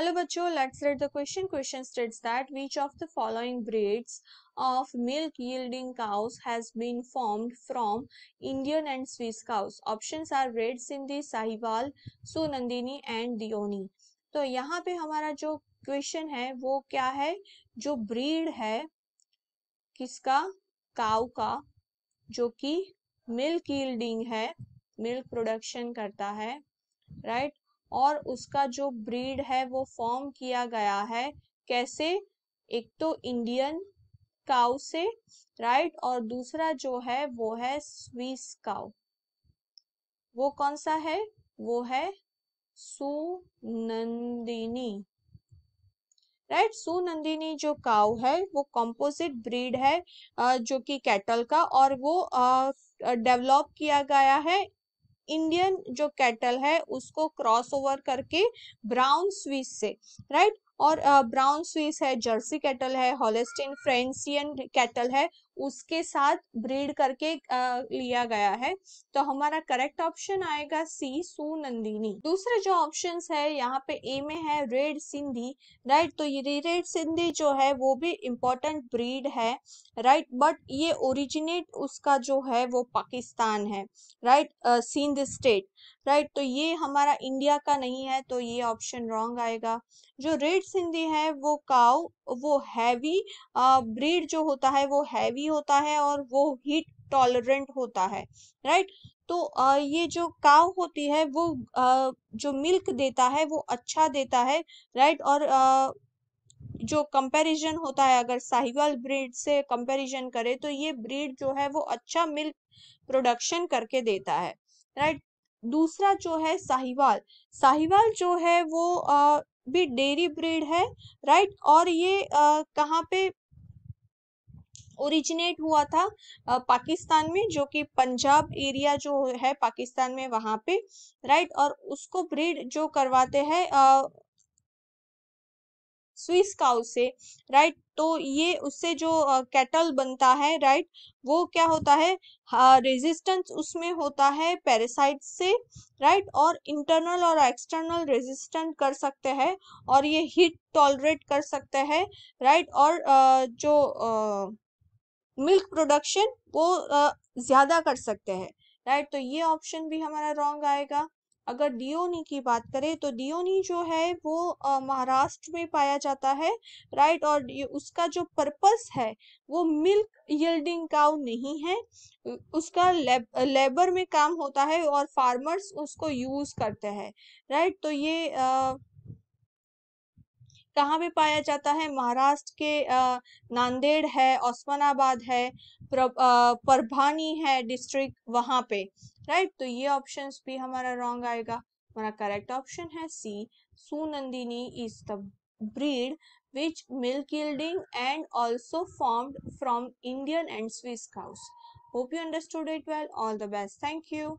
Hello बच्चों let's read the question question states that which of the following breeds of milk yielding cows has been formed from Indian and Swiss cows options are red Sindhi Sahiwal Sunandini and Deoni तो यहाँ पे हमारा जो question है वो क्या है जो ब्रीड है किसका काउ का जो कि मिल्क यील्डिंग है मिल्क प्रोडक्शन करता है राइट और उसका जो ब्रीड है वो फॉर्म किया गया है कैसे एक तो इंडियन काउ से राइट और दूसरा जो है वो है स्वीस काउ वो कौन सा है वो है सुनंदिनी राइट सुनंदिनी जो काउ है वो कॉम्पोजिट ब्रीड है जो कि कैटल का और वो डेवलप किया गया है इंडियन जो कैटल है उसको क्रॉस ओवर करके ब्राउन स्विस से राइट और ब्राउन स्विस है जर्सी कैटल है हॉलेस्टिन फ्रेंसियन कैटल है उसके साथ ब्रीड करके लिया गया है तो हमारा करेक्ट ऑप्शन आएगा सी सुनंदिनी दूसरे जो ऑप्शन है यहाँ पे ए में है रेड सिंधी राइट तो ये रेड सिंधी जो है वो भी इम्पोर्टेंट ब्रीड है राइट बट ये ओरिजिनेट उसका जो है वो पाकिस्तान है right Sindh state right right, तो ये हमारा इंडिया का नहीं है तो ये ऑप्शन रॉन्ग आएगा जो रेड सिंधी है वो काउ वो हैवी ब्रीड जो होता है वो हैवी होता है और वो हीट टॉलरेंट होता है राइट right? तो आ, ये जो काव होती है वो आ, जो मिल्क देता है वो अच्छा देता है राइट और आ, जो कंपैरिजन होता है अगर साहिवाल ब्रीड से कंपैरिजन करें तो ये ब्रीड जो है वो अच्छा मिल्क प्रोडक्शन करके देता है राइट दूसरा जो है साहिवाल साहिवाल जो है वो आ, भी डेरी ब्रीड है राइट और ये कहाँ पे ओरिजिनेट हुआ था आ, पाकिस्तान में जो कि पंजाब एरिया जो है पाकिस्तान में वहां पे राइट और उसको ब्रीड जो करवाते हैं स्विस काउ से राइट तो ये उससे जो कैटल बनता है राइट वो क्या होता है रेजिस्टेंस उसमें होता है पैरासाइट से राइट और इंटरनल और एक्सटर्नल रेजिस्टेंट कर सकते हैं और ये हीट टॉलरेट कर सकते हैं राइट और जो मिल्क प्रोडक्शन वो ज़्यादा कर सकते हैं राइट तो ये ऑप्शन भी हमारा रॉन्ग आएगा अगर डियोनी की बात करें तो डियोनी जो है वो महाराष्ट्र में पाया जाता है राइट और उसका जो पर्पस है वो मिल्क यील्डिंग काउ नहीं है उसका लेब, लेबर में काम होता है और फार्मर्स उसको यूज करते हैं राइट तो ये आ, कहाँ पे पाया जाता है महाराष्ट्र के नांदेड़ है ओस्मानाबाद है परभानी है डिस्ट्रिक्ट वहां पे राइट तो ये ऑप्शंस भी हमारा रॉन्ग आएगा हमारा करेक्ट ऑप्शन है C Sunandini is the breed which milk yielding and also form from Indian and Swiss house hope you understood it well all the best thank you